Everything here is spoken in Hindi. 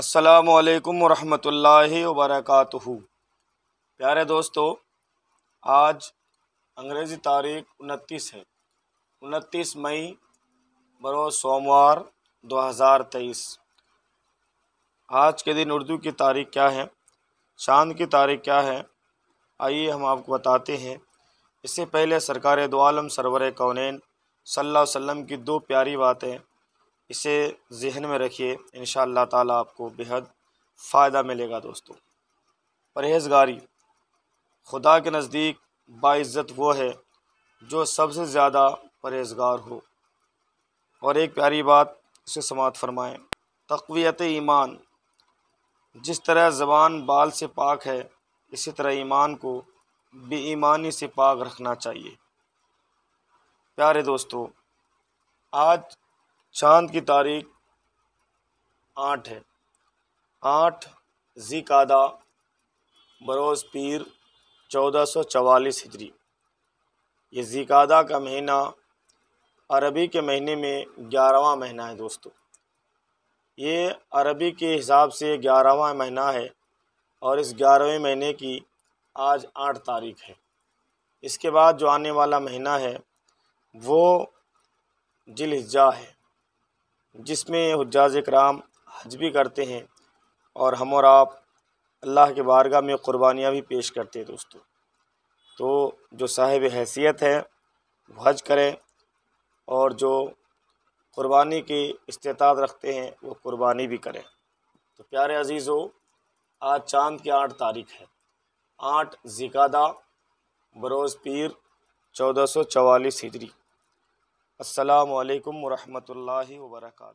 असलकम वरहमतुल्लाहि वरक प्यारे दोस्तों आज अंग्रेज़ी तारीख उनतीस है उनतीस मई बरोज़ सोमवार 2023 आज के दिन उर्दू की तारीख क्या है चांद की तारीख क्या है आइए हम आपको बताते हैं इससे पहले सरकार दो आलम सरवर कौन सल्ला वसम की दो प्यारी बातें इसे जहन में रखिए इन ताला आपको बेहद फ़ायदा मिलेगा दोस्तों परहेजगारी खुदा के नज़दीक बाज़्ज़त वो है जो सबसे ज़्यादा परहेजगार हो और एक प्यारी बात उसे समात फरमाएं तकवीत ईमान जिस तरह ज़बान बाल से पाक है इसी तरह ईमान को बेईमानी से पाक रखना चाहिए प्यारे दोस्तों आज चांद की तारीख आठ है आठ जी कादा बरोज़ पीर चौदह सौ चवालीस हिजरी ये कादा का महीना अरबी के महीने में ग्यारहवा महीना है दोस्तों ये अरबी के हिसाब से ग्यारहवा महीना है और इस ग्यारहवें महीने की आज आठ तारीख है इसके बाद जो आने वाला महीना है वो जिलहिजा है जिसमें हजाज कराम हज भी करते हैं और हम और आप अल्लाह के बारगाह में क़ुरबानियाँ भी पेश करते हैं दोस्तों तो जो साहिब हैसियत है वो हज करें और जो क़ुरबानी की इस्तात रखते हैं वो क़ुरबानी भी करें तो प्यारे अजीज़ो आज चांद की आठ तारीख है आठ जिकादा बरोज़ पीर चौदह सौ चवालीस हिजरी असलकम वरहमल वर्का